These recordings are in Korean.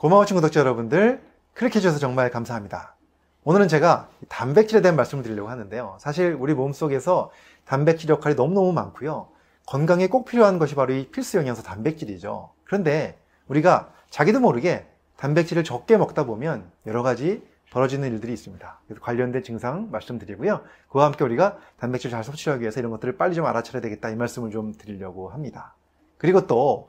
고마워 친구독자 여러분들 클릭해주셔서 정말 감사합니다. 오늘은 제가 단백질에 대한 말씀을 드리려고 하는데요. 사실 우리 몸 속에서 단백질 역할이 너무너무 많고요. 건강에 꼭 필요한 것이 바로 이 필수 영양소 단백질이죠. 그런데 우리가 자기도 모르게 단백질을 적게 먹다 보면 여러 가지 벌어지는 일들이 있습니다. 그래서 관련된 증상 말씀드리고요. 그와 함께 우리가 단백질 잘 섭취하기 위해서 이런 것들을 빨리 좀 알아차려야 되겠다 이 말씀을 좀 드리려고 합니다. 그리고 또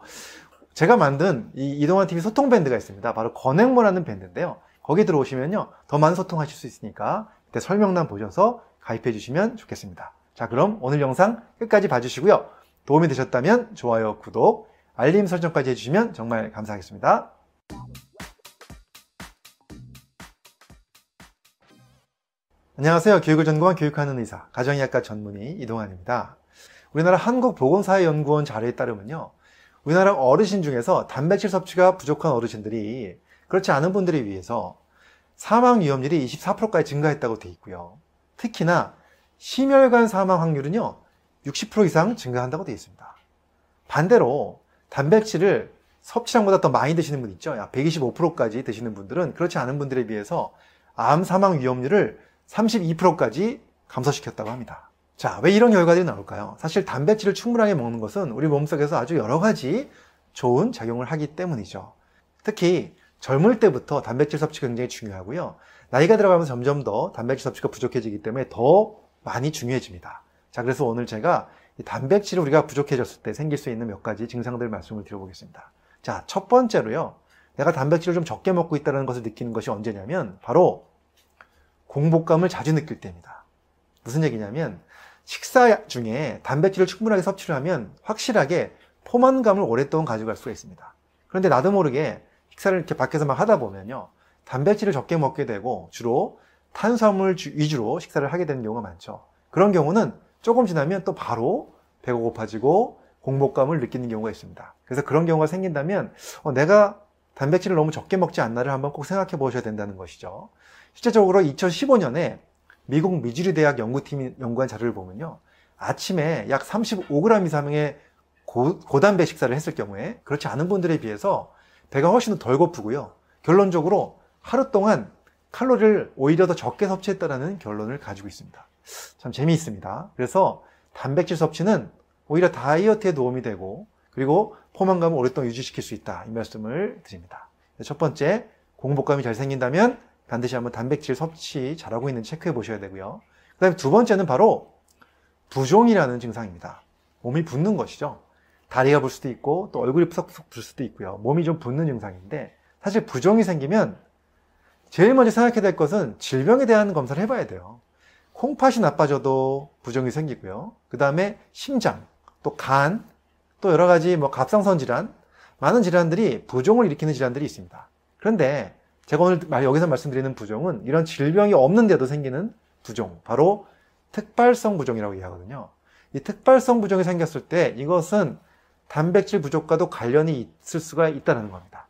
제가 만든 이 이동환 TV 소통 밴드가 있습니다. 바로 건행모라는 밴드인데요. 거기 들어오시면요. 더 많은 소통하실 수 있으니까 그때 설명란 보셔서 가입해 주시면 좋겠습니다. 자, 그럼 오늘 영상 끝까지 봐주시고요. 도움이 되셨다면 좋아요, 구독, 알림 설정까지 해주시면 정말 감사하겠습니다. 안녕하세요. 교육을 전공한 교육하는 의사, 가정의학과 전문의 이동환입니다. 우리나라 한국보건사회연구원 자료에 따르면요. 우리나라 어르신 중에서 단백질 섭취가 부족한 어르신들이 그렇지 않은 분들을위해서 사망 위험률이 24%까지 증가했다고 돼 있고요. 특히나 심혈관 사망 확률은요, 60% 이상 증가한다고 돼 있습니다. 반대로 단백질을 섭취량보다 더 많이 드시는 분 있죠. 약 125%까지 드시는 분들은 그렇지 않은 분들에 비해서 암 사망 위험률을 32%까지 감소시켰다고 합니다. 자, 왜 이런 결과들이 나올까요? 사실 단백질을 충분하게 먹는 것은 우리 몸속에서 아주 여러 가지 좋은 작용을 하기 때문이죠. 특히 젊을 때부터 단백질 섭취가 굉장히 중요하고요. 나이가 들어가면 점점 더 단백질 섭취가 부족해지기 때문에 더 많이 중요해집니다. 자, 그래서 오늘 제가 단백질 우리가 부족해졌을 때 생길 수 있는 몇 가지 증상들 말씀을 드려보겠습니다. 자, 첫 번째로요. 내가 단백질을 좀 적게 먹고 있다는 것을 느끼는 것이 언제냐면 바로 공복감을 자주 느낄 때입니다. 무슨 얘기냐면 식사 중에 단백질을 충분하게 섭취를 하면 확실하게 포만감을 오랫동안 가져갈 수가 있습니다. 그런데 나도 모르게 식사를 이렇게 밖에서 막 하다 보면요. 단백질을 적게 먹게 되고 주로 탄수화물 위주로 식사를 하게 되는 경우가 많죠. 그런 경우는 조금 지나면 또 바로 배가 고파지고 공복감을 느끼는 경우가 있습니다. 그래서 그런 경우가 생긴다면 어, 내가 단백질을 너무 적게 먹지 않나를 한번 꼭 생각해 보셔야 된다는 것이죠. 실제적으로 2015년에 미국 미주리 대학 연구팀이 연구한 자료를 보면요. 아침에 약 35g 이상의 고, 고단백 식사를 했을 경우에 그렇지 않은 분들에 비해서 배가 훨씬 더 덜 고프고요. 결론적으로 하루 동안 칼로리를 오히려 더 적게 섭취했다라는 결론을 가지고 있습니다. 참 재미있습니다. 그래서 단백질 섭취는 오히려 다이어트에 도움이 되고 그리고 포만감을 오랫동안 유지시킬 수 있다. 이 말씀을 드립니다. 네, 첫 번째, 공복감이 잘 생긴다면 반드시 한번 단백질 섭취 잘하고 있는 체크해 보셔야 되고요. 그 다음에 두 번째는 바로 부종이라는 증상입니다. 몸이 붓는 것이죠. 다리가 불 수도 있고 또 얼굴이 푸석푸석 불 수도 있고요. 몸이 좀 붓는 증상인데 사실 부종이 생기면 제일 먼저 생각해야 될 것은 질병에 대한 검사를 해봐야 돼요. 콩팥이 나빠져도 부종이 생기고요. 그 다음에 심장, 또 간, 또 여러 가지 뭐 갑상선 질환, 많은 질환들이 부종을 일으키는 질환들이 있습니다. 그런데 제가 오늘 여기서 말씀드리는 부종은 이런 질병이 없는데도 생기는 부종, 바로 특발성 부종이라고 이해하거든요. 이 특발성 부종이 생겼을 때 이것은 단백질 부족과도 관련이 있을 수가 있다는 겁니다.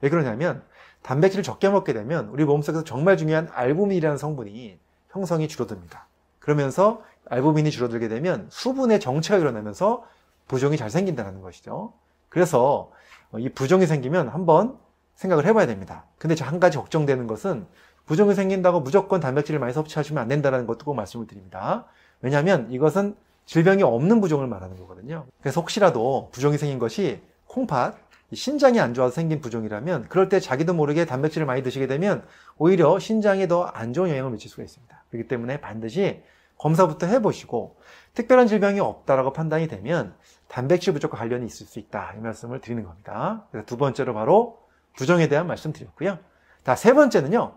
왜 그러냐면 단백질을 적게 먹게 되면 우리 몸속에서 정말 중요한 알부민이라는 성분이 형성이 줄어듭니다. 그러면서 알부민이 줄어들게 되면 수분의 정체가 일어나면서 부종이 잘 생긴다는 것이죠. 그래서 이 부종이 생기면 한번 생각을 해봐야 됩니다. 근데 저 한 가지 걱정되는 것은 부종이 생긴다고 무조건 단백질을 많이 섭취하시면 안 된다는 것도 꼭 말씀을 드립니다. 왜냐하면 이것은 질병이 없는 부종을 말하는 거거든요. 그래서 혹시라도 부종이 생긴 것이 콩팥, 신장이 안 좋아서 생긴 부종이라면 그럴 때 자기도 모르게 단백질을 많이 드시게 되면 오히려 신장에 더 안 좋은 영향을 미칠 수가 있습니다. 그렇기 때문에 반드시 검사부터 해보시고 특별한 질병이 없다라고 판단이 되면 단백질 부족과 관련이 있을 수 있다 이 말씀을 드리는 겁니다. 그래서 두 번째로 바로 부정에 대한 말씀 드렸고요. 자, 세 번째는요.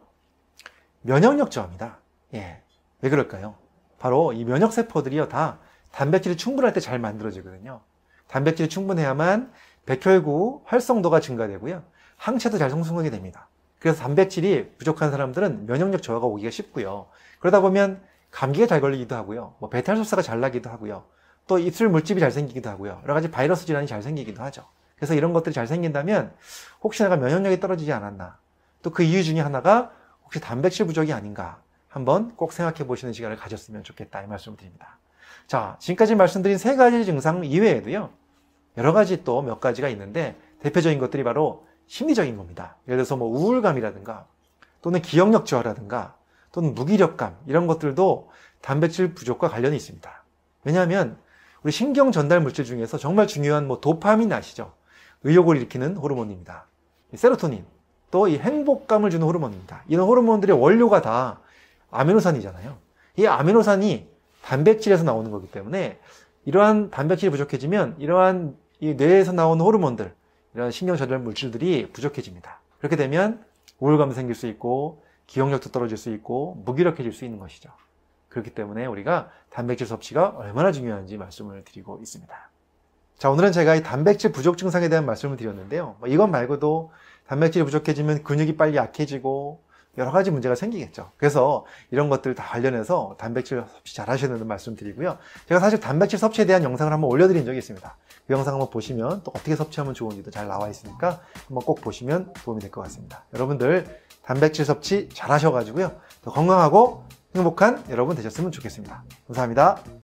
면역력 저하입니다. 예. 왜 그럴까요? 바로 이 면역 세포들이요 다 단백질이 충분할 때 잘 만들어지거든요. 단백질이 충분해야만 백혈구 활성도가 증가되고요. 항체도 잘 성숙하게 됩니다. 그래서 단백질이 부족한 사람들은 면역력 저하가 오기가 쉽고요. 그러다 보면 감기가 잘 걸리기도 하고요. 뭐 배탈 속사가 잘 나기도 하고요. 또 입술 물집이 잘 생기기도 하고요. 여러 가지 바이러스 질환이 잘 생기기도 하죠. 그래서 이런 것들이 잘 생긴다면 혹시 내가 면역력이 떨어지지 않았나. 또 그 이유 중에 하나가 혹시 단백질 부족이 아닌가. 한번 꼭 생각해 보시는 시간을 가졌으면 좋겠다. 이 말씀을 드립니다. 자, 지금까지 말씀드린 세 가지 증상 이외에도요. 여러 가지 또 몇 가지가 있는데 대표적인 것들이 바로 심리적인 겁니다. 예를 들어서 뭐 우울감이라든가 또는 기억력 저하라든가 또는 무기력감 이런 것들도 단백질 부족과 관련이 있습니다. 왜냐하면 우리 신경 전달 물질 중에서 정말 중요한 뭐 도파민 아시죠? 의욕을 일으키는 호르몬입니다. 세로토닌, 또 이 행복감을 주는 호르몬입니다. 이런 호르몬들의 원료가 다 아미노산이잖아요. 이 아미노산이 단백질에서 나오는 거기 때문에 이러한 단백질이 부족해지면 이러한 이 뇌에서 나오는 호르몬들, 이런 신경절약 물질들이 부족해집니다. 그렇게 되면 우울감이 생길 수 있고 기억력도 떨어질 수 있고 무기력해질 수 있는 것이죠. 그렇기 때문에 우리가 단백질 섭취가 얼마나 중요한지 말씀을 드리고 있습니다. 자, 오늘은 제가 이 단백질 부족 증상에 대한 말씀을 드렸는데요. 뭐 이것 말고도 단백질이 부족해지면 근육이 빨리 약해지고 여러 가지 문제가 생기겠죠. 그래서 이런 것들 다 관련해서 단백질 섭취 잘 하셔야 된다는 말씀 드리고요. 제가 사실 단백질 섭취에 대한 영상을 한번 올려드린 적이 있습니다. 그 영상 한번 보시면 또 어떻게 섭취하면 좋은지도 잘 나와 있으니까 한번 꼭 보시면 도움이 될 것 같습니다. 여러분들 단백질 섭취 잘 하셔가지고요. 더 건강하고 행복한 여러분 되셨으면 좋겠습니다. 감사합니다.